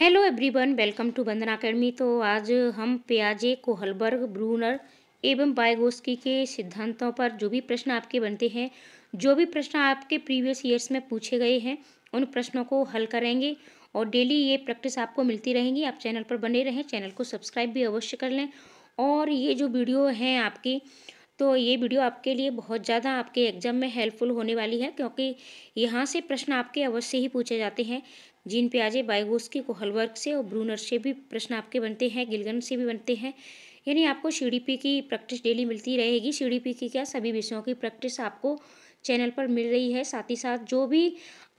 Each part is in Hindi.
hello everyone welcome to Bandana academy तो आज हम प्याजे कोहलबर्ग ब्रूनर एवं बायगोस्की के सिद्धांतों पर जो भी प्रश्न आपके बनते हैं जो भी प्रश्न आपके प्रीवियस ईयर्स में पूछे गए हैं उन प्रश्नों को हल करेंगे और डेली ये प्रैक्टिस आपको मिलती रहेंगी आप चैनल पर बने रहें चैनल को सब्सक्राइब भी अवश्य कर लें और ये जो वीडियो हैं आपकी तो ये वीडियो आपके लिए बहुत ज़्यादा आपके एग्ज़ाम में हेल्पफुल होने वाली है क्योंकि यहाँ से प्रश्न आपके अवश्य ही पूछे जाते हैं जीन प्याजे बायोगोस्की हलवर्क से और ब्रूनर से भी प्रश्न आपके बनते हैं गिलगन से भी बनते हैं यानी आपको सी की प्रैक्टिस डेली मिलती रहेगी सी की क्या सभी विषयों की प्रैक्टिस आपको चैनल पर मिल रही है साथ ही साथ जो भी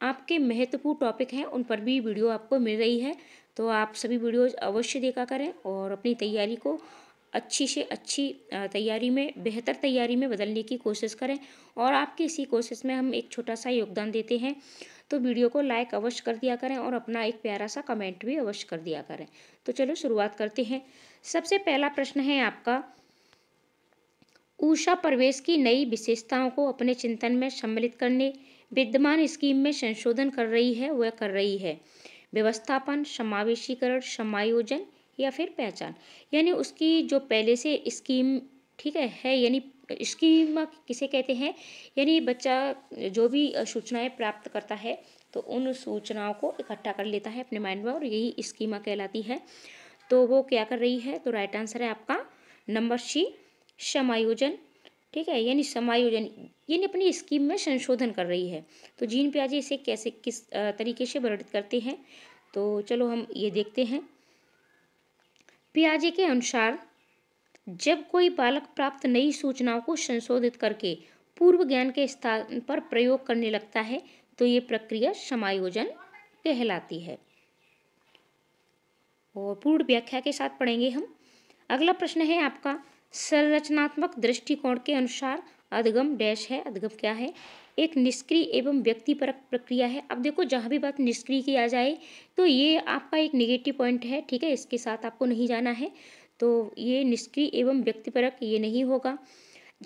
आपके महत्वपूर्ण टॉपिक हैं उन पर भी वीडियो आपको मिल रही है तो आप सभी वीडियोज अवश्य देखा करें और अपनी तैयारी को अच्छी से अच्छी तैयारी में बेहतर तैयारी में बदलने की कोशिश करें और आपकी इसी कोशिश में हम एक छोटा सा योगदान देते हैं तो वीडियो को लाइक अवश्य कर दिया करें और अपना एक प्यारा सा कमेंट भी अवश्य कर दिया करें तो चलो शुरुआत करते हैं सबसे पहला प्रश्न है आपका ऊषा प्रवेश की नई विशेषताओं को अपने चिंतन में सम्मिलित करने विद्यमान स्कीम में संशोधन कर रही है वह कर रही है व्यवस्थापन समावेशीकरण समायोजन या फिर पहचान यानी उसकी जो पहले से स्कीम ठीक है है यानी स्कीमा किसे कहते हैं यानी बच्चा जो भी सूचनाएं प्राप्त करता है तो उन सूचनाओं को इकट्ठा कर लेता है अपने माइंड में और यही स्कीमा कहलाती है तो वो क्या कर रही है तो राइट आंसर है आपका नंबर सी समायोजन ठीक है यानी समायोजन यानी अपनी स्कीम में संशोधन कर रही है तो जीन प्याजे इसे कैसे किस तरीके से वर्णित करते हैं तो चलो हम ये देखते हैं प्याजे के अनुसार जब कोई बालक प्राप्त नई सूचनाओं को संशोधित करके पूर्व ज्ञान के स्थान पर प्रयोग करने लगता है तो ये प्रक्रिया समायोजन कहलाती है और पूर्ण व्याख्या के साथ पढ़ेंगे हम अगला प्रश्न है आपका संरचनात्मक दृष्टिकोण के अनुसार अधिगम डैश है अधिगम क्या है एक निष्क्रिय एवं व्यक्तिपरक प्रक्रिया है अब देखो जहाँ भी बात निष्क्रिय की आ जाए तो ये आपका एक निगेटिव पॉइंट है ठीक है इसके साथ आपको नहीं जाना है तो ये निष्क्रिय एवं व्यक्तिपरक ये नहीं होगा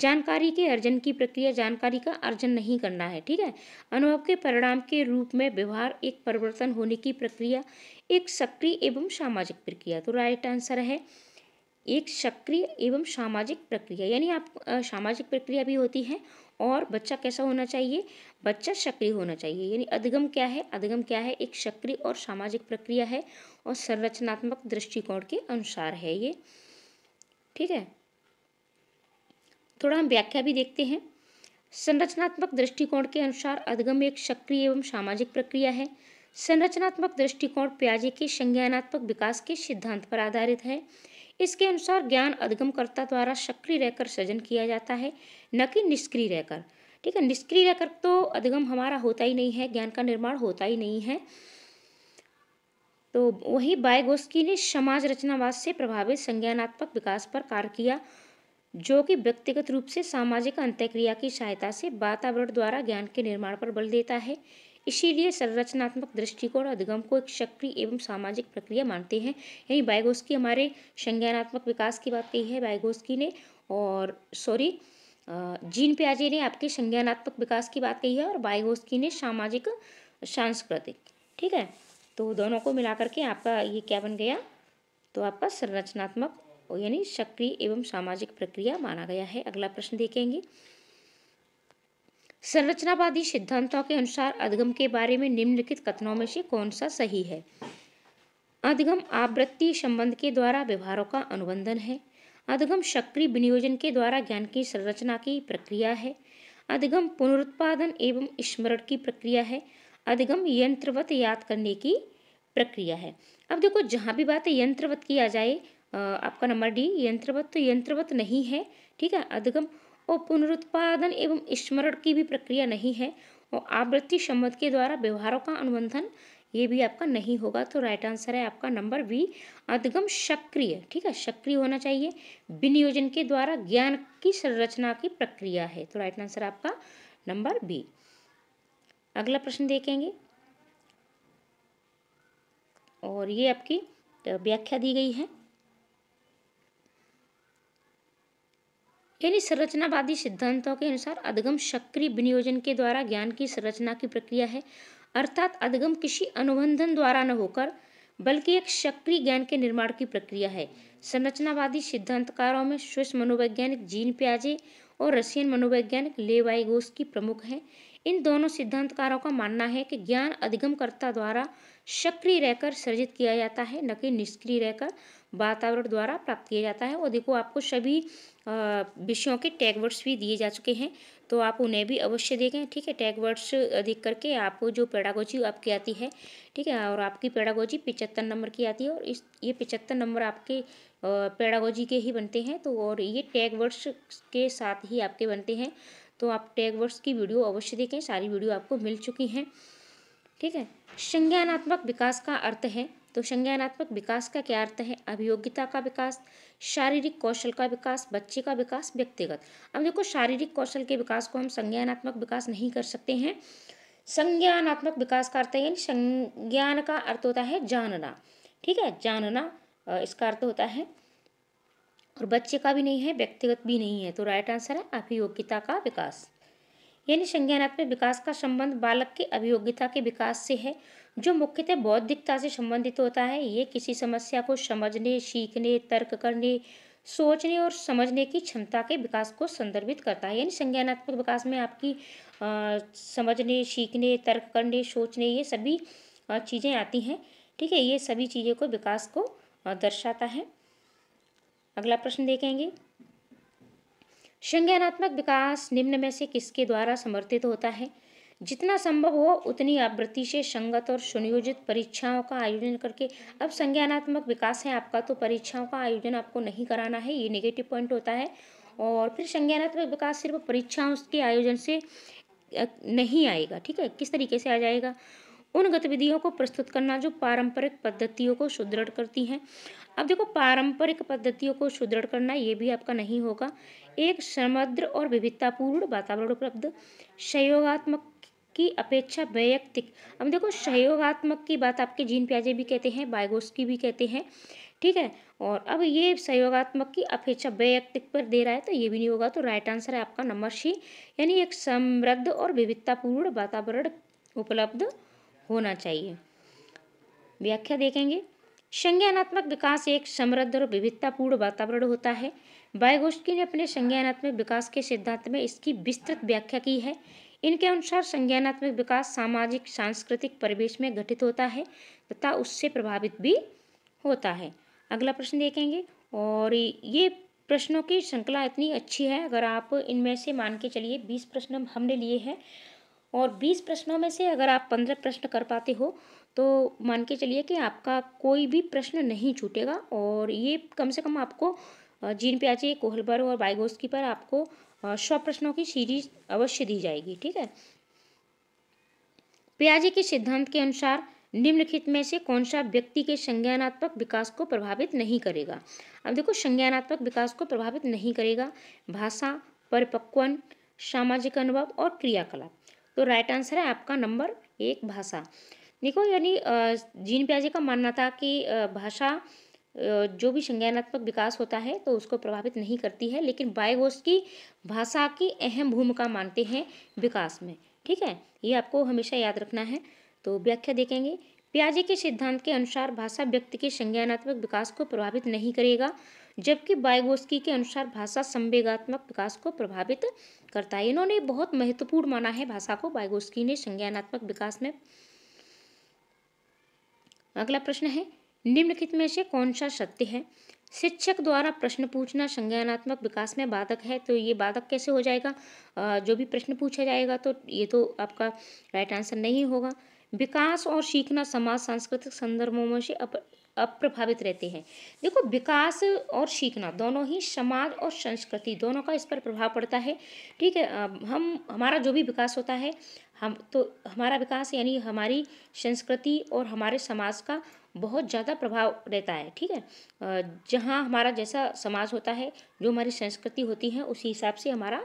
जानकारी के अर्जन की प्रक्रिया जानकारी का अर्जन नहीं करना है ठीक है अनुभव के परिणाम के रूप में व्यवहार एक परिवर्तन होने की प्रक्रिया एक सक्रिय एवं सामाजिक प्रक्रिया तो राइट आंसर है एक सक्रिय एवं सामाजिक प्रक्रिया यानी आप सामाजिक प्रक्रिया भी होती है और बच्चा कैसा होना चाहिए बच्चा सक्रिय होना चाहिए यानी अधिगम क्या है अधिगम क्या है एक सक्रिय और सामाजिक प्रक्रिया है और संरचनात्मक दृष्टिकोण के अनुसार है ये ठीक है थोड़ा हम व्याख्या भी देखते हैं संरचनात्मक दृष्टिकोण के अनुसार अधिगम एक सक्रिय एवं सामाजिक प्रक्रिया है संरचनात्मक दृष्टिकोण प्याजे के संज्ञानात्मक विकास के सिद्धांत पर आधारित है इसके अनुसार ज्ञान करता द्वारा सक्रिय रहकर सृजन किया जाता है न कि निष्क्रिय रहकर ठीक है निष्क्रिय रहकर तो अधिगम हमारा होता ही नहीं है ज्ञान का निर्माण होता ही नहीं है तो वही बायगोस्की ने समाज रचनावाद से प्रभावित संज्ञानात्मक विकास पर कार्य किया जो कि व्यक्तिगत रूप से सामाजिक अंत्यक्रिया की सहायता से वातावरण द्वारा ज्ञान के निर्माण पर बल देता है इसीलिए संरचनात्मक दृष्टिकोण अधिगम को एक सक्रिय एवं सामाजिक प्रक्रिया मानते हैं यानी बायगोस्की हमारे संज्ञानात्मक विकास की बात कही है बायगोस्की ने और सॉरी जीन प्याजे ने आपके संज्ञानात्मक विकास की बात कही है और बायगोस्की ने सामाजिक सांस्कृतिक ठीक है तो दोनों को मिला करके आपका ये क्या बन गया तो आपका संरचनात्मक यानी सक्रिय एवं सामाजिक प्रक्रिया माना गया है अगला प्रश्न देखेंगे संरचनावादी सिद्धांतों के अनुसार अधिगम के बारे में निम्नलिखित कथनों में से कौन सा सही है अधिगम आवृत्ति संबंध के द्वारा व्यवहारों का अनुबंधन है अधिगम सक्रिय विनियोजन के द्वारा ज्ञान की संरचना की प्रक्रिया है अधिगम पुनरुत्पादन एवं स्मरण की प्रक्रिया है अधिगम यंत्रवत याद करने की प्रक्रिया है अब देखो जहाँ भी बात यंत्रवत किया जाए आपका नंबर डी यंत्रवत तो यंत्रवत नहीं है ठीक है अधिगम और पुनरुत्पादन एवं स्मरण की भी प्रक्रिया नहीं है और आवृत्ति संबंध के द्वारा व्यवहारों का अनुबंधन ये भी आपका नहीं होगा तो राइट आंसर है आपका नंबर बी अधिगम सक्रिय ठीक है सक्रिय होना चाहिए विनियोजन के द्वारा ज्ञान की संरचना की प्रक्रिया है तो राइट आंसर आपका नंबर बी अगला प्रश्न देखेंगे और ये आपकी व्याख्या दी गई है यानी संरचनावादी सिद्धांतों के अनुसार अधगम सक्रिय विनियोजन के द्वारा ज्ञान की संरचना की प्रक्रिया है अर्थात अधगम किसी अनुबंधन द्वारा न होकर बल्कि एक सक्रिय ज्ञान के निर्माण की प्रक्रिया है संरचनावादी सिद्धांतकारों में स्विस मनोवैज्ञानिक जीन प्याजे और रशियन मनोवैज्ञानिक लेवाइगोस की प्रमुख हैं इन दोनों सिद्धांतकारों का मानना है कि ज्ञान अधिगमकर्ता द्वारा सक्रिय रहकर सृजित किया जाता है न कि निष्क्रिय रहकर वातावरण द्वारा प्राप्त किया जाता है और देखो आपको सभी विषयों के टैग वर्ड्स भी दिए जा चुके हैं तो आप उन्हें भी अवश्य देखें ठीक है टैग वर्ड्स देख करके आप जो पेडागोजी आपकी आती है ठीक है और आपकी पेडागोजी पिचहत्तर नंबर की आती है और इस ये पिचहत्तर नंबर आपके पेडागोजी के ही बनते हैं तो और ये टैग वर्ड्स के साथ ही आपके बनते हैं तो आप टैग वर्ड्स की वीडियो अवश्य देखें सारी वीडियो आपको मिल चुकी हैं ठीक है संज्ञानात्मक विकास का अर्थ है तो संज्ञानात्मक विकास का क्या अर्थ है अभियोग्यता का विकास शारीरिक कौशल का विकास बच्चे का विकास व्यक्तिगत अब देखो शारीरिक कौशल के विकास को हम संज्ञानात्मक विकास नहीं कर सकते हैं संज्ञानात्मक विकास का अर्थ है यानी संज्ञान का अर्थ होता है जानना ठीक है जानना इसका अर्थ होता है और बच्चे का भी नहीं है व्यक्तिगत भी नहीं है तो राइट आंसर है अभियोग्यता का विकास यानी संज्ञानात्मक विकास का संबंध बालक के अभियोग्यता के विकास से है जो मुख्यतः बौद्धिकता से संबंधित होता है ये किसी समस्या को समझने सीखने तर्क करने सोचने और समझने की क्षमता के विकास को संदर्भित करता है यानी संज्ञानात्मक विकास में आपकी आ, समझने सीखने तर्क करने सोचने ये सभी चीज़ें आती हैं ठीक है ये सभी चीज़ों को विकास को दर्शाता है अगला प्रश्न देखेंगे संज्ञानात्मक विकास निम्न में से किसके द्वारा समर्थित होता है जितना संभव हो उतनी आवृत्ति से संगत और सुनियोजित परीक्षाओं का आयोजन करके अब संज्ञानात्मक विकास है आपका तो परीक्षाओं का आयोजन आपको नहीं कराना है ये नेगेटिव पॉइंट होता है और फिर संज्ञानात्मक विकास सिर्फ परीक्षाओं के आयोजन से नहीं आएगा ठीक है किस तरीके से आ जाएगा उन गतिविधियों को प्रस्तुत करना जो पारंपरिक पद्धतियों को सुदृढ़ करती हैं अब देखो पारंपरिक पद्धतियों को सुदृढ़ करना ये भी आपका नहीं होगा एक समग्र और विविधतापूर्ण वातावरण उपलब्ध सहयोगात्मक की अपेक्षा वैयक्तिक अब देखो सहयोगात्मक की बात आपके जीन प्याजे भी कहते हैं बायोस की भी कहते हैं ठीक है और अब ये सहयोगात्मक की अपेक्षा वैयक्तिक पर दे रहा है तो ये भी नहीं होगा तो राइट आंसर है आपका नंबर सी यानी एक समृद्ध और विविधतापूर्ण वातावरण उपलब्ध होना चाहिए व्याख्या देखेंगे संज्ञानात्मक विकास एक समृद्ध और विविधतापूर्ण वातावरण होता है बायोगोष्ठी ने अपने संज्ञानात्मक विकास के सिद्धांत में इसकी विस्तृत व्याख्या की है इनके अनुसार संज्ञानात्मक विकास सामाजिक सांस्कृतिक परिवेश में घटित होता है तथा उससे प्रभावित भी होता है अगला प्रश्न देखेंगे और ये प्रश्नों की श्रृंखला इतनी अच्छी है अगर आप इनमें से मान के चलिए बीस प्रश्न हमने लिए हैं और बीस प्रश्नों में से अगर आप पंद्रह प्रश्न कर पाते हो तो मान के चलिए कि आपका कोई भी प्रश्न नहीं छूटेगा और ये कम से कम आपको जीन प्याजे कोहलबर और बाइगोस्की पर आपको सौ प्रश्नों की सीरीज अवश्य दी जाएगी ठीक है प्याजे के सिद्धांत के अनुसार निम्नलिखित में से कौन सा व्यक्ति के संज्ञानात्मक विकास को प्रभावित नहीं करेगा अब देखो संज्ञानात्मक विकास को प्रभावित नहीं करेगा भाषा परिपक्वन सामाजिक अनुभव और क्रियाकलाप तो राइट आंसर है आपका नंबर एक भाषा देखो यानी जीन प्याजे का मानना था कि भाषा जो भी संज्ञानात्मक विकास होता है तो उसको प्रभावित नहीं करती है लेकिन बायोगोस की भाषा की अहम भूमिका मानते हैं विकास में ठीक है ये आपको हमेशा याद रखना है तो व्याख्या देखेंगे प्याजे के सिद्धांत के अनुसार भाषा व्यक्ति के संज्ञानात्मक विकास को प्रभावित नहीं करेगा जबकि बायोगोस्की के अनुसार भाषा संवेगात्मक विकास को प्रभावित करता है इन्होंने बहुत महत्वपूर्ण माना है भाषा को बायोगोस्की ने संज्ञानात्मक विकास में अगला प्रश्न है निम्नलिखित में से कौन सा सत्य है शिक्षक द्वारा प्रश्न पूछना संज्ञानात्मक विकास में बाधक है तो ये बाधक कैसे हो जाएगा जो भी प्रश्न पूछा जाएगा तो ये तो आपका राइट आंसर नहीं होगा विकास और सीखना समाज सांस्कृतिक संदर्भों में से अप्रभावित रहते हैं देखो विकास और सीखना दोनों ही समाज और संस्कृति दोनों का इस पर प्रभाव पड़ता है ठीक है हम हमारा जो भी विकास होता है हम तो हमारा विकास यानी हमारी संस्कृति और हमारे समाज का बहुत ज़्यादा प्रभाव रहता है ठीक है जहाँ हमारा जैसा समाज होता है जो हमारी संस्कृति होती है उसी हिसाब से हमारा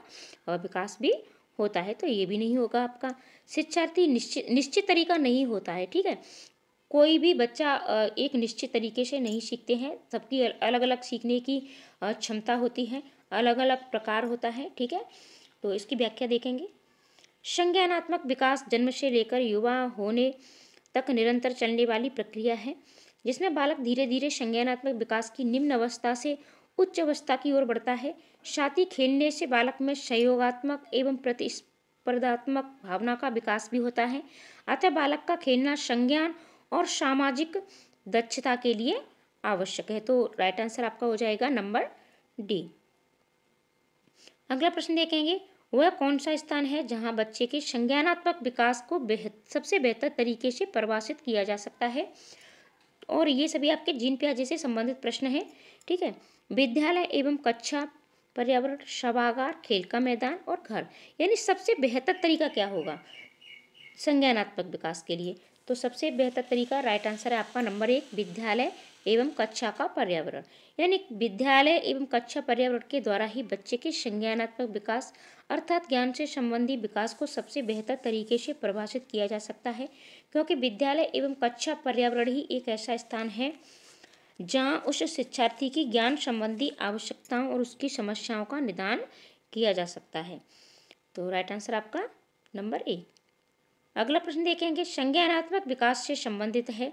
विकास भी होता है तो ये भी नहीं होगा आपका शिक्षार्थी निश्चित निश्चित तरीका नहीं होता है ठीक है कोई भी बच्चा एक निश्चित तरीके से नहीं सीखते हैं सबकी अलग अलग सीखने की क्षमता होती है अलग अलग प्रकार होता है ठीक है तो इसकी व्याख्या देखेंगे संज्ञानात्मक विकास जन्म से लेकर युवा होने तक निरंतर चलने वाली प्रक्रिया है जिसमें बालक धीरे धीरे संज्ञानात्मक विकास की निम्न अवस्था से उच्च अवस्था की ओर बढ़ता है साथी खेलने से बालक में सहयोगात्मक एवं प्रतिस्पर्धात्मक भावना का विकास भी होता है अतः बालक का खेलना संज्ञान और सामाजिक दक्षता के लिए आवश्यक है तो राइट आंसर आपका हो जाएगा नंबर डी अगला प्रश्न देखेंगे वह कौन सा स्थान है जहां बच्चे के संज्ञानात्मक विकास को बेहद सबसे बेहतर तरीके से प्रवासित किया जा सकता है और ये सभी आपके जीन प्याजे से संबंधित प्रश्न हैं ठीक है विद्यालय एवं कक्षा पर्यावरण शवागार खेल का मैदान और घर यानी सबसे बेहतर तरीका क्या होगा संज्ञानात्मक विकास के लिए तो सबसे बेहतर तरीका राइट आंसर है आपका नंबर एक विद्यालय एवं कक्षा का पर्यावरण यानी विद्यालय एवं कक्षा पर्यावरण के द्वारा ही बच्चे के संज्ञानात्मक विकास अर्थात ज्ञान से संबंधी विकास को सबसे बेहतर तरीके से परिभाषित किया जा सकता है क्योंकि विद्यालय एवं कक्षा पर्यावरण ही एक ऐसा स्थान है जहाँ उस शिक्षार्थी की ज्ञान संबंधी आवश्यकताओं और उसकी समस्याओं का निदान किया जा सकता है तो राइट आंसर आपका नंबर ए अगला प्रश्न देखेंगे संज्ञानात्मक विकास से संबंधित है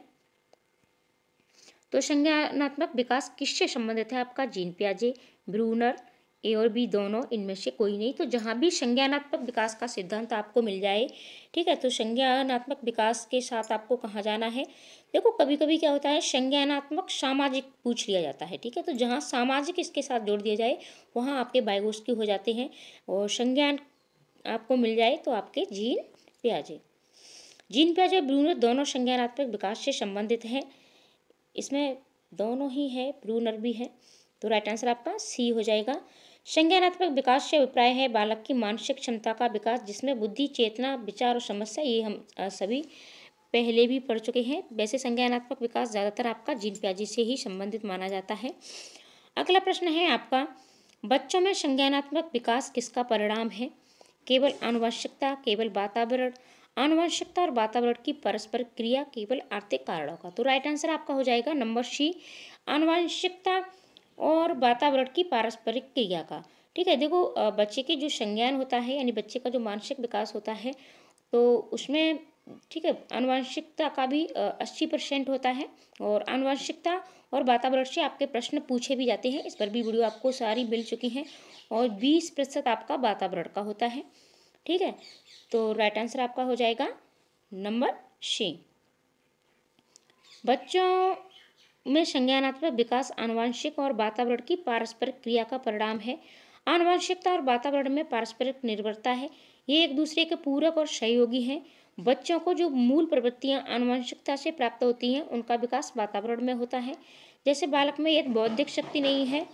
तो संज्ञानात्मक विकास किससे संबंधित है आपका जीन प्याजे ब्रूनर ए और बी दोनों इनमें से कोई नहीं तो जहाँ भी संज्ञानात्मक विकास का सिद्धांत आपको मिल जाए ठीक है तो संज्ञानात्मक विकास के साथ आपको कहाँ जाना है देखो कभी कभी क्या होता है संज्ञानात्मक सामाजिक पूछ लिया जाता है ठीक है तो जहाँ सामाजिक इसके साथ जोड़ दिया जाए वहाँ आपके बायोगोस्की हो जाते हैं और संज्ञान आपको मिल जाए तो आपके जीन प्याजे जीन प्याजे ब्रूनर दोनों संज्ञानात्मक विकास से संबंधित हैं इसमें दोनों ही है प्रूनर भी है तो राइट आंसर आपका सी हो जाएगा संज्ञानात्मक विकास से अभिप्राय है बालक की मानसिक क्षमता का विकास जिसमें बुद्धि चेतना विचार और समस्या ये हम सभी पहले भी पढ़ चुके हैं वैसे संज्ञानात्मक विकास ज़्यादातर आपका जीन प्याजी से ही संबंधित माना जाता है अगला प्रश्न है आपका बच्चों में संज्ञानात्मक विकास किसका परिणाम है केवल आनुवंशिकता केवल वातावरण अनुवंशिकता और वातावरण की परस्पर क्रिया केवल आर्थिक कारणों का तो राइट आंसर आपका हो जाएगा नंबर सी अनुवंशिकता और वातावरण की पारस्परिक क्रिया का ठीक है देखो बच्चे के जो संज्ञान होता है यानी बच्चे का जो मानसिक विकास होता है तो उसमें ठीक है अनुवंशिकता का भी अस्सी परसेंट होता है और अनुवंशिकता और वातावरण से आपके प्रश्न पूछे भी जाते हैं इस पर भी वीडियो आपको सारी मिल चुकी हैं और बीस प्रतिशत आपका वातावरण का होता है ठीक है तो राइट आंसर आपका हो जाएगा नंबर सी बच्चों में संज्ञानात्मक विकास आनुवंशिक और वातावरण की पारस्परिक क्रिया का परिणाम है आनुवंशिकता और वातावरण में पारस्परिक निर्भरता है ये एक दूसरे के पूरक और सहयोगी हैं बच्चों को जो मूल प्रवृत्तियां आनुवंशिकता से प्राप्त होती हैं उनका विकास वातावरण में होता है जैसे बालक में यदि बौद्धिक शक्ति नहीं है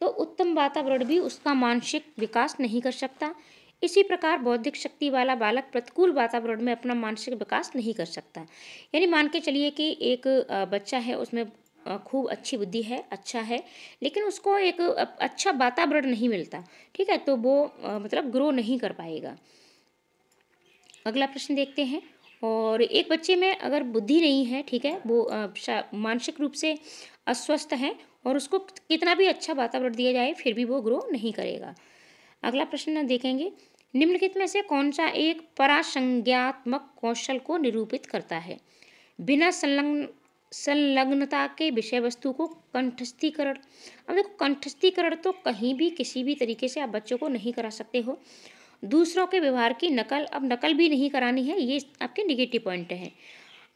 तो उत्तम वातावरण भी उसका मानसिक विकास नहीं कर सकता इसी प्रकार बौद्धिक शक्ति वाला बालक प्रतिकूल वातावरण में अपना मानसिक विकास नहीं कर सकता यानी मान के चलिए कि एक बच्चा है उसमें खूब अच्छी बुद्धि है अच्छा है लेकिन उसको एक अच्छा वातावरण नहीं मिलता ठीक है तो वो मतलब ग्रो नहीं कर पाएगा अगला प्रश्न देखते हैं और एक बच्चे में अगर बुद्धि नहीं है ठीक है वो मानसिक रूप से अस्वस्थ है और उसको कितना भी अच्छा वातावरण दिया जाए फिर भी वो ग्रो नहीं करेगा अगला प्रश्न देखेंगे निम्नलिखित में से कौन सा एक परासंज्ञात्मक कौशल को निरूपित करता है बिना संलग्न संलग्नता के विषय वस्तु को कंठस्थीकरण अब देखो कंठस्थीकरण तो कहीं भी किसी भी तरीके से आप बच्चों को नहीं करा सकते हो दूसरों के व्यवहार की नकल अब नकल भी नहीं करानी है ये आपके निगेटिव पॉइंट हैं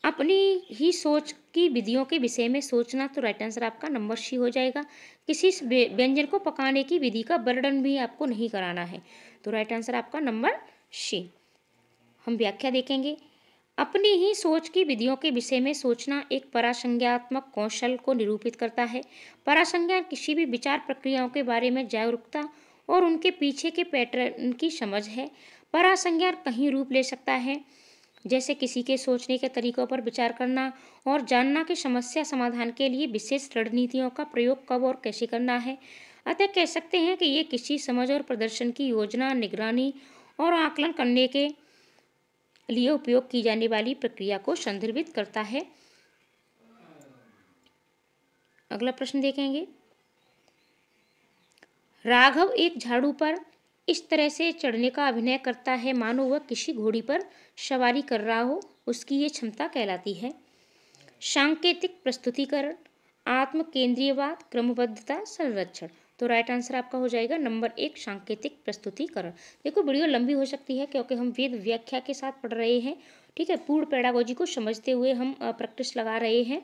अपनी ही सोच की विधियों के विषय में सोचना तो राइट आंसर आपका नंबर सी हो जाएगा किसी व्यंजन को पकाने की विधि का वर्णन भी आपको नहीं कराना है तो राइट आंसर आपका नंबर सी हम व्याख्या देखेंगे अपनी ही सोच की विधियों के विषय में सोचना एक परासंज्ञात्मक कौशल को निरूपित करता है परासंज्ञान किसी भी विचार प्रक्रियाओं के बारे में जागरूकता और उनके पीछे के पैटर्न की समझ है परासंज्ञान कहीं रूप ले सकता है जैसे किसी के सोचने के तरीकों पर विचार करना और जानना कि समस्या समाधान के लिए विशेष रणनीतियों का प्रयोग कब और कैसे करना है अतः कह सकते हैं कि ये किसी समझ और प्रदर्शन की योजना निगरानी और आकलन करने के लिए उपयोग की जाने वाली प्रक्रिया को संदर्भित करता है अगला प्रश्न देखेंगे राघव एक झाड़ू पर इस तरह से चढ़ने का अभिनय करता है मानो वह किसी घोड़ी पर सवारी कर रहा हो उसकी ये क्षमता कहलाती है सांकेतिक प्रस्तुतिकरण आत्म केंद्रीयवाद क्रमबद्धता संरक्षण तो राइट आंसर आपका हो जाएगा नंबर एक सांकेतिक प्रस्तुतिकरण देखो वीडियो लंबी हो सकती है क्योंकि हम वेद व्याख्या के साथ पढ़ रहे हैं ठीक है पूर्ण पैडागोजी को समझते हुए हम प्रैक्टिस लगा रहे हैं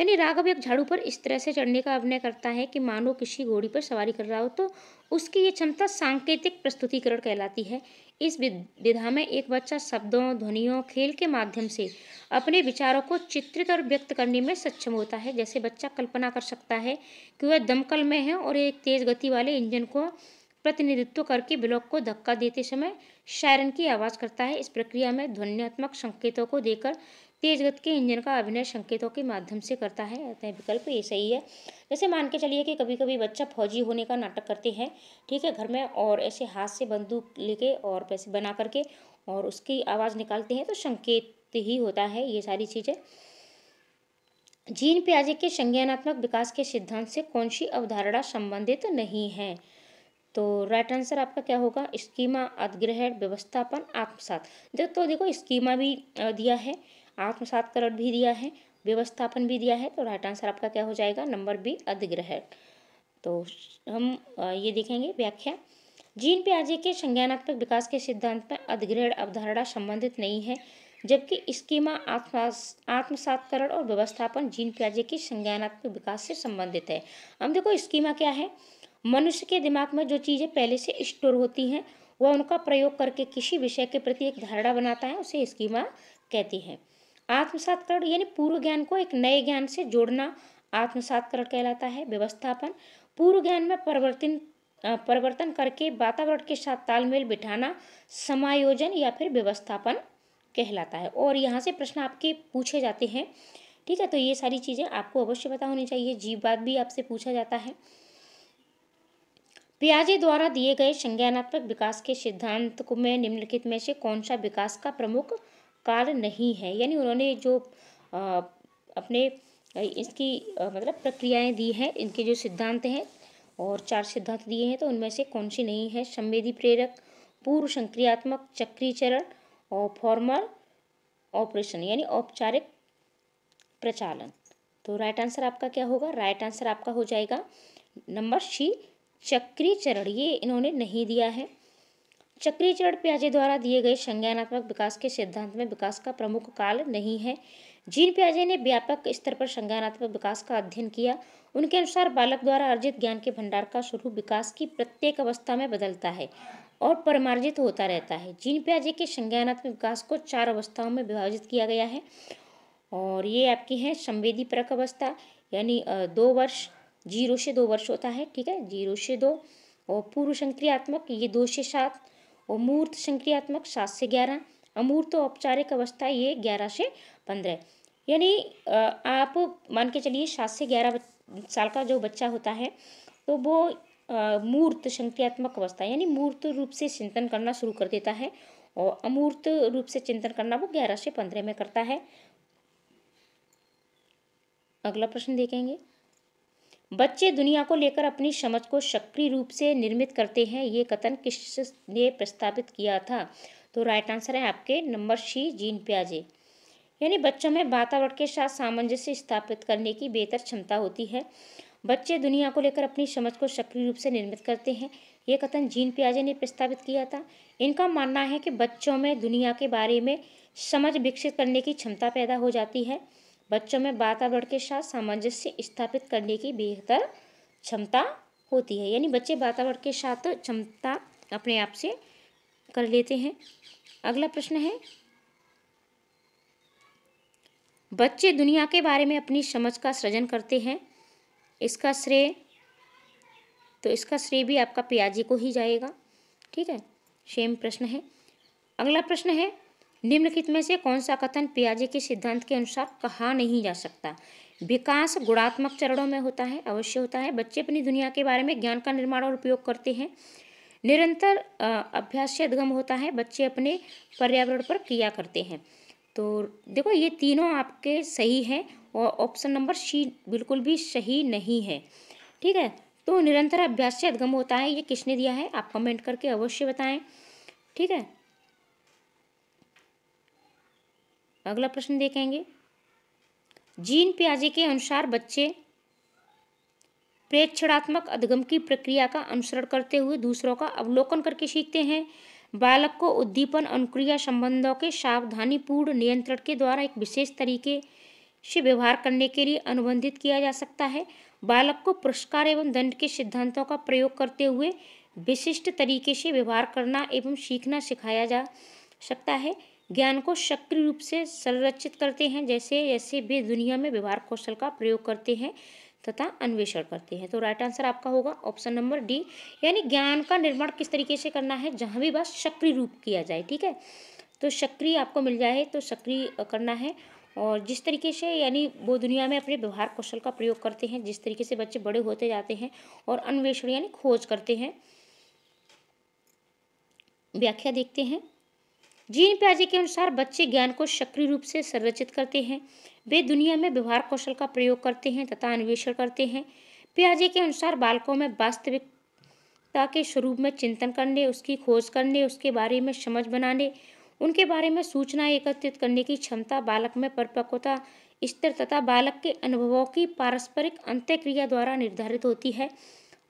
यानी राघव एक झाड़ू पर इस तरह से चढ़ने का अभिनय करता है कि मानो किसी घोड़ी पर सवारी कर रहा हो तो उसकी ये क्षमता सांकेतिक प्रस्तुतिकरण कहलाती है इस विधा में एक बच्चा शब्दों ध्वनियों खेल के माध्यम से अपने विचारों को चित्रित और व्यक्त करने में सक्षम होता है जैसे बच्चा कल्पना कर सकता है कि वह दमकल में है और एक तेज गति वाले इंजन को प्रतिनिधित्व करके ब्लॉक को धक्का देते समय शायरन की आवाज़ करता है इस प्रक्रिया में ध्वनियात्मक संकेतों को देकर तेज गति के इंजन का अभिनय संकेतों के माध्यम से करता है अतः विकल्प ये सही है जैसे मान के चलिए कि कभी कभी बच्चा फौजी होने का नाटक करते हैं ठीक है घर में और ऐसे हाथ से बंदूक लेके और पैसे बना करके और उसकी आवाज़ निकालते हैं तो संकेत ही होता है ये सारी चीज़ें जीन प्याजे के संज्ञानात्मक विकास के सिद्धांत से कौन सी अवधारणा संबंधित तो नहीं है तो राइट आंसर आपका क्या होगा स्कीमा अधिग्रहण व्यवस्थापन आत्मसात तो देखो स्कीमा भी दिया है आत्मसात करण भी दिया है व्यवस्थापन भी दिया है तो राइट आंसर आपका क्या हो जाएगा नंबर बी अधिग्रह तो हम ये देखेंगे व्याख्या जीन प्याजे के संज्ञानात्मक विकास के सिद्धांत में अधिग्रहण अवधारणा संबंधित नहीं है जबकि स्कीमा आत्मसात्करण और व्यवस्थापन जीन प्याजे की संज्ञानात्मक विकास से संबंधित है हम देखो स्कीमा क्या है मनुष्य के दिमाग में जो चीज़ें पहले से स्टोर होती हैं वह उनका प्रयोग करके किसी विषय के प्रति एक धारणा बनाता है उसे स्कीमा कहती है आत्मसात यानी पूर्व ज्ञान को एक नए ज्ञान से जोड़ना आत्मसात कहलाता है व्यवस्थापन पूर्व ज्ञान में परिवर्तन परिवर्तन करके वातावरण के साथ तालमेल बिठाना समायोजन या फिर व्यवस्थापन कहलाता है और यहाँ से प्रश्न आपके पूछे जाते हैं ठीक है तो ये सारी चीज़ें आपको अवश्य पता होनी चाहिए जीववाद भी आपसे पूछा जाता है पियाजे द्वारा दिए गए संज्ञानात्मक विकास के सिद्धांत में निम्नलिखित में से कौन सा विकास का प्रमुख कार्य नहीं है यानी उन्होंने जो आ, अपने इसकी आ, मतलब प्रक्रियाएं दी हैं इनके जो सिद्धांत हैं और चार सिद्धांत दिए हैं तो उनमें से कौन सी नहीं है संवेदी प्रेरक पूर्व संक्रियात्मक चक्रीय चरण और फॉर्मल ऑपरेशन यानी औपचारिक प्रचालन तो राइट आंसर आपका क्या होगा राइट आंसर आपका हो जाएगा नंबर सी चक्रीय चरण ये इन्होंने नहीं दिया है चक्रीचरण चरण प्याजे द्वारा दिए गए संज्ञानात्मक विकास के सिद्धांत में विकास का प्रमुख काल नहीं है जीन प्याजे ने व्यापक स्तर पर संज्ञानात्मक विकास का अध्ययन किया उनके अनुसार बालक द्वारा अर्जित ज्ञान के भंडार का स्वरूप विकास की प्रत्येक अवस्था में बदलता है और परमार्जित होता रहता है जीन प्याजे के संज्ञानात्मक विकास को चार अवस्थाओं में विभाजित किया गया है और ये आपकी है संवेदी परक अवस्था यानी दो वर्ष जीरो से दो वर्ष होता है ठीक है जीरो से दो और पूर्व संक्रियात्मक ये दो से सात और मूर्त संक्रियात्मक सात से ग्यारह अमूर्त औपचारिक अवस्था ये ग्यारह से पंद्रह यानी आप मान के चलिए सात से ग्यारह साल का जो बच्चा होता है तो वो मूर्त संक्रियात्मक अवस्था यानी मूर्त रूप से चिंतन करना शुरू कर देता है और अमूर्त रूप से चिंतन करना वो ग्यारह से पंद्रह में करता है अगला प्रश्न देखेंगे बच्चे दुनिया को लेकर अपनी समझ को सक्रिय रूप से निर्मित करते हैं ये कथन किस ने प्रस्तावित किया था तो राइट आंसर है आपके नंबर सी जीन प्याजे यानी बच्चों में वातावरण के साथ सामंजस्य स्थापित करने की बेहतर क्षमता होती है बच्चे दुनिया को लेकर अपनी समझ को सक्रिय रूप से निर्मित करते हैं ये कथन जीन प्याजे ने प्रस्तावित किया था इनका मानना है कि बच्चों में दुनिया के बारे में समझ विकसित करने की क्षमता पैदा हो जाती है बच्चों में वातावरण के साथ सामंजस्य स्थापित करने की बेहतर क्षमता होती है यानी बच्चे वातावरण के साथ क्षमता अपने आप से कर लेते हैं अगला प्रश्न है बच्चे दुनिया के बारे में अपनी समझ का सृजन करते हैं इसका श्रेय तो इसका श्रेय भी आपका पियाजी को ही जाएगा ठीक है सेम प्रश्न है अगला प्रश्न है निम्नलिखित में से कौन सा कथन पियाजे के सिद्धांत के अनुसार कहा नहीं जा सकता विकास गुणात्मक चरणों में होता है अवश्य होता है बच्चे अपनी दुनिया के बारे में ज्ञान का निर्माण और उपयोग करते हैं निरंतर अभ्यास से अधगम होता है बच्चे अपने पर्यावरण पर क्रिया करते हैं तो देखो ये तीनों आपके सही हैं और ऑप्शन नंबर सी बिल्कुल भी सही नहीं है ठीक है तो निरंतर अभ्यास से अधगम होता है ये किसने दिया है आप कमेंट करके अवश्य बताएं ठीक है अगला प्रश्न देखेंगे जीन प्याजे के अनुसार बच्चे प्रेक्षणात्मक अधगम की प्रक्रिया का अनुसरण करते हुए दूसरों का अवलोकन करके सीखते हैं बालक को उद्दीपन अनुक्रिया संबंधों के सावधानीपूर्ण नियंत्रण के द्वारा एक विशेष तरीके से व्यवहार करने के लिए अनुबंधित किया जा सकता है बालक को पुरस्कार एवं दंड के सिद्धांतों का प्रयोग करते हुए विशिष्ट तरीके से व्यवहार करना एवं सीखना सिखाया जा सकता है ज्ञान को सक्रिय रूप से संरक्षित करते हैं जैसे जैसे वे दुनिया में व्यवहार कौशल का प्रयोग करते हैं तथा अन्वेषण करते हैं तो राइट आंसर आपका होगा ऑप्शन नंबर डी यानी ज्ञान का निर्माण किस तरीके से करना है जहाँ भी बात सक्रिय रूप किया जाए ठीक है तो सक्रिय आपको मिल जाए तो सक्रिय करना है और जिस तरीके से यानी वो दुनिया में अपने व्यवहार कौशल का प्रयोग करते हैं जिस तरीके से बच्चे बड़े होते जाते हैं और अन्वेषण यानी खोज करते हैं व्याख्या देखते हैं जीन प्याजे के अनुसार बच्चे ज्ञान को सक्रिय रूप से संरचित करते हैं वे दुनिया में व्यवहार कौशल का प्रयोग करते हैं तथा अन्वेषण करते हैं प्याजे के अनुसार बालकों में वास्तविकता के स्वरूप में चिंतन करने उसकी खोज करने उसके बारे में समझ बनाने उनके बारे में सूचना एकत्रित करने की क्षमता बालक में परिपक्वता स्तर तथा बालक के अनुभवों की पारस्परिक अंत्यक्रिया द्वारा निर्धारित होती है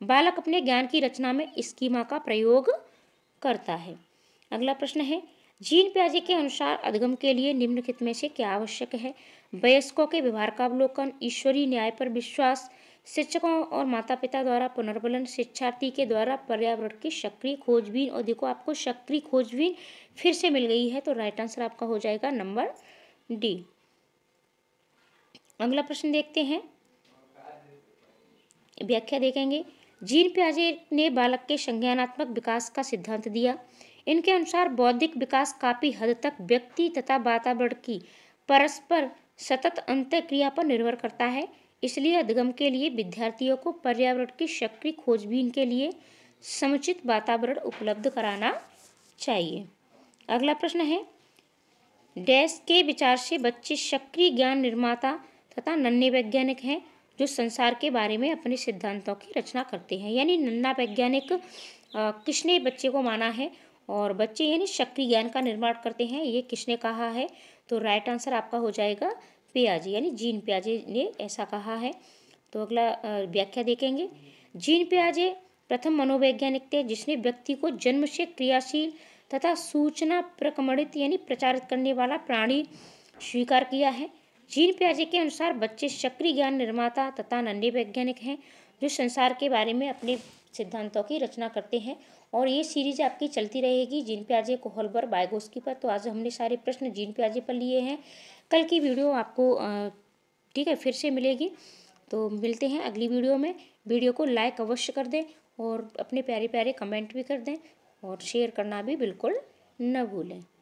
बालक अपने ज्ञान की रचना में स्कीमा का प्रयोग करता है अगला प्रश्न है जीन प्याजे के अनुसार अधगम के लिए निम्नलिखित में से क्या आवश्यक है वयस्कों के व्यवहार का अवलोकन ईश्वरीय न्याय पर विश्वास शिक्षकों और माता पिता द्वारा पुनर्बलन शिक्षार्थी के द्वारा पर्यावरण की सक्रिय खोजबीन और देखो आपको सक्रिय खोजबीन फिर से मिल गई है तो राइट आंसर आपका हो जाएगा नंबर डी अगला प्रश्न देखते हैं व्याख्या देखेंगे जीन प्याजे ने बालक के संज्ञानात्मक विकास का सिद्धांत दिया इनके अनुसार बौद्धिक विकास काफ़ी हद तक व्यक्ति तथा वातावरण की परस्पर सतत क्रिया पर निर्भर करता है इसलिए अधिगम के लिए विद्यार्थियों को पर्यावरण की सक्रिय खोजबीन के लिए समुचित वातावरण उपलब्ध कराना चाहिए अगला प्रश्न है डैश के विचार से बच्चे सक्रिय ज्ञान निर्माता तथा नन्हे वैज्ञानिक हैं जो संसार के बारे में अपने सिद्धांतों की रचना करते हैं यानी नन्ना वैज्ञानिक किसने बच्चे को माना है और बच्चे यानी शक्ति ज्ञान का निर्माण करते हैं ये किसने कहा है तो राइट आंसर आपका हो जाएगा पियाजी यानी जीन पियाजे ने ऐसा कहा है तो अगला व्याख्या देखेंगे जीन पियाजे प्रथम मनोवैज्ञानिक थे जिसने व्यक्ति को जन्म से क्रियाशील तथा सूचना प्रकमणित यानी प्रचारित करने वाला प्राणी स्वीकार किया है जीन प्याजे के अनुसार बच्चे सक्रिय ज्ञान निर्माता तथा नन्हे वैज्ञानिक हैं जो संसार के बारे में अपने सिद्धांतों की रचना करते हैं और ये सीरीज आपकी चलती रहेगी जिन प्याजे कोहलबर पर बायगोस्की पर तो आज हमने सारे प्रश्न जिन प्याजे पर लिए हैं कल की वीडियो आपको ठीक है फिर से मिलेगी तो मिलते हैं अगली वीडियो में वीडियो को लाइक अवश्य कर दें और अपने प्यारे प्यारे कमेंट भी कर दें और शेयर करना भी बिल्कुल न भूलें